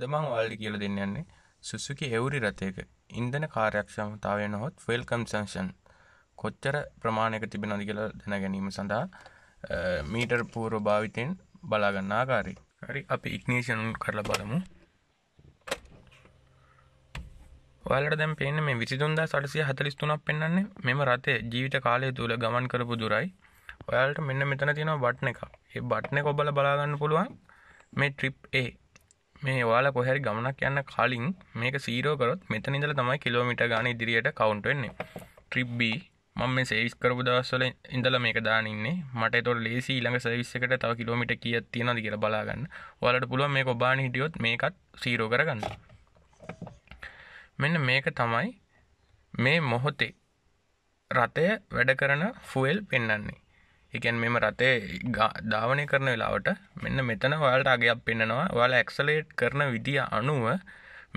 අද මං වාල්ඩි කියලා දෙන්න යන්නේ සුසුකි හෙවරි රථයක ඉන්ධන කාර්යක්ෂමතාවය නොහොත් ෆෙල් කම්සංෂන් කොච්චර ප්‍රමාණයක තිබෙනද කියලා දැන ගැනීම සඳහා මීටර් පූර්ව භාවිතයෙන් බලාගන්න ආකාරයි හරි අපි ඉක්නේෂන් කරලා බලමු ඔයාලට දැන් පේන්නේ මේ 22843ක් පෙන්වන්නේ මෙම රතේ ජීවිත කාලය තුල ගමන් කරපු දුරයි. ඔයාලට මෙන්න මෙතන තියෙනවා බටන් එකක්. ඒ බටන් එක ඔබලා බලා ගන්න පුළුවන් මේ trip A මේ වාල කොහැරි ගමනක් යන්න කලින් මේක සීරෝකරොත් මෙත නිදල තමයි කිලෝමිට ගාන ඉදිරියට කවුන්ටවෙන්නේ ට්‍රිබ්බී මම මේ සේවිස් කරපු දවස්වල ඉඳලා මේක දාන ඉන්නේ මට ඒතකොට ලේසි ඊළඟ සර්විස් එකට තව කිලෝමීටර් කීයක් තියෙනවද කියලා බලාගන්න. ඔයාලට පුළුවන් මේක ඔබාන හිටියොත් මේකත් 0 කරගන්න. මෙන්න මේක තමයි මේ මොහොතේ රතය වැඩ කරන ෆුවෙල් පෙන්වන්නේ. එකන් මෙම රතේ ධාවනය කරන වෙලාවට මෙන්න මෙතන ඔයාලට අගයක් පෙන්න්නනවා ඔයාල එක්සලේට් කරන විදිිය අනුව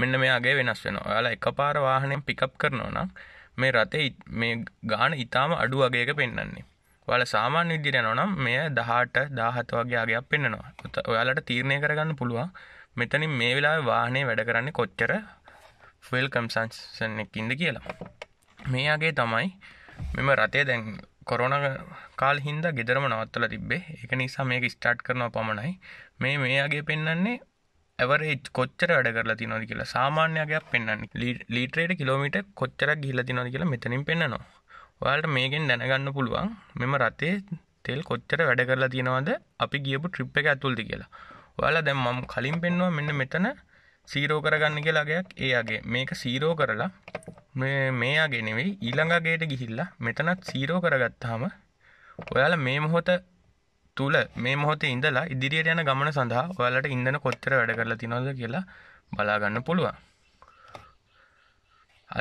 මෙන්න මේගේ වෙනස් වෙන ඔයාලා එක පාර වාහනයෙන් පිකප් කරනවනම් මේ රතේ මේ ගාන ඉතාම අඩු වගේක පෙන්න්නන්නේ ඔයාල සාමාන්‍ය විදිර නොනම් මෙය දහට දාහත වගේ අගයක් පෙන්න්නනවා ඔයාලට තීරණය කරගන්න පුළුවන් මෙතනින් මේ වෙලා වාහනය වැඩ කරන්නේ කොච්චර ෆෙල් කම්සන්සන් එකින්ද කියලා මේයාගේ තමයි මෙම රතේ දැන් කොරන කාල් හින්ද ගෙදරම නවත්තල තිබේ එක නිසා මේක ස්ටාට් කරනවා පමණයි මේ මේයාගේ පෙන්න්නේ ඇවරේ කොච්චර වැඩ කරලා තිනොද කියලා සාමාන්‍යයක් පෙන්න්න ලීට්‍රේට කිලෝමිට කොච්චර ගිල්ල තිනොද කියලා මෙතනින් පෙන්න්නනවා ඔයාලට මේකෙන් දැනගන්න පුළුවන් මෙම රතේ තෙල් කොච්චර වැඩ කරලා තියෙනවද අපි ගියපු ට්‍රිප් එක ඇතුල්ද කියලා ඔයාලා දැම් මම කලින් පෙන්වා මෙන්න මෙතන සීරෝ කරගන්න කියලාගයක් ඒයාගේ මේක සීරෝ කරලා මේ මේයාගේ නෙවෙයි ඊළඟගේට ගිහිල්ලා මෙතනත් සීරෝ කරගත්තාම ඔයාල මේ මොහොත තුළ මේ මොහොත ඉඳලා ඉදිරියට යන ගමන සඳහා ඔයාලට ඉන්දන කොච්චර වැඩ කරලා තිනොද කියලා බලාගන්න පුළුවන්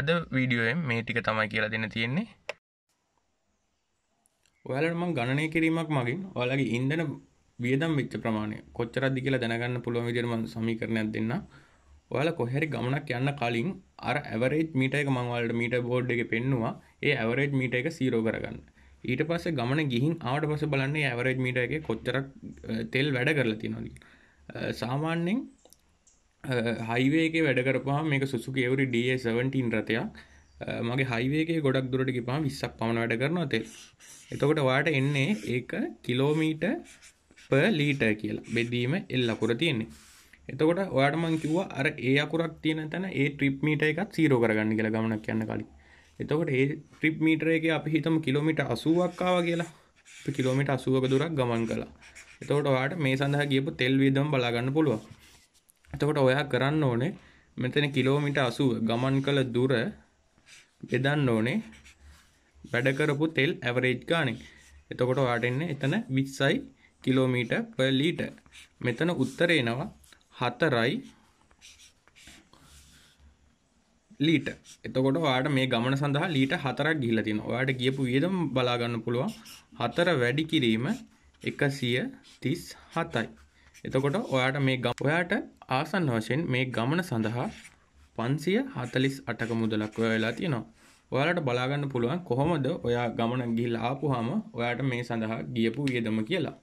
අද වීඩියෝයෙන් මේ ටික තමයි කියලා දෙන්න තියෙන්නේ ඔයාලට මං ගණනය කිරීමක් මගින් ඔයාලගේ ඉන්දන වියදම් වෙච්ච ප්‍රමාණය කොච්චරද්දි කියලා දැනගන්න පුළුවන් විදිහට මම සමීකරණයක් දෙන්නම් ඔයාල කොහැරි ගමනක් යන්න කලින් අර ඇවරේජ් මීට එක මංවලට මීට බෝඩ් එක පෙන්නවා ඒ ඇවරේජ් මීට එක සීරෝ කරගන්න ඊට පස්සේ ගමන ගිහින් ආවට පස්සේ බලන්නේ ඇවරේජ් මීට එක කොච්චරක් තෙල් වැඩ කරලා තියෙනවද සාමාන්‍යයෙන් හයිවේ එකේ වැඩ කරපුවාම මේක සුසුකි එවරි DA17 රථයක් මගේ හයිවේගේ ගොඩක් දුරට ගිපාම විස්සක් පමණ වැඩ කරනවා තෙල් එතකොට වාට එන්නේ ඒක කිලෝමීට ප ලීට කියලා බෙදීම එල් අකුර තියෙන්නේ එතකොට ඔයාට මං කිව්වා අර ඒ අකුරක් තියෙන තැන ඒ ට්‍රිප් මීටර් එකත් 0 කරගන්න කියලා ගමනක් යන්න කලින්. එතකොට ඒ ට්‍රිප් මීටර් එකේ අපි හිතමු කිලෝමීටර් 80ක් ආවා කියලා. අපි කිලෝමීටර් 80ක දුරක් ගමන් කළා. එතකොට ඔයාට මේ සඳහා ගියපු තෙල් වියදම බලා ගන්න පුළුවන්. එතකොට ඔයා කරන්න ඕනේ මෙතන කිලෝමීටර් 80 ගමන් කළ දුර බෙදන්න ඕනේ වැඩ කරපු තෙල් ඇවරේජ් ගානේ. එතකොට ඔයාට එන්නේ එතන 20යි කිලෝමීටර් per liter. මෙතන උත්තරේනවා හතරයි ලීට එතකොට ඔයාට මේ ගමන සඳහා ලීට හතරක් ගිහිලා තියෙනවා. ඔයාට කියපු වියදම බලා ගන්න පුළුවන්. හතර වැඩි කිරීම 137යි. එතකොට ඔයාට මේ ඔයාට ආසන්න වශයෙන් මේ ගමන සඳහා 548ක මුදලක් වෙලා තියෙනවා. ඔයාලට බලා ගන්න පුළුවන් කොහොමද ඔයා ගමන ගිහිල්ලා ආපුවාම ඔයාට මේ සඳහා ගියපු වියදම කියලා.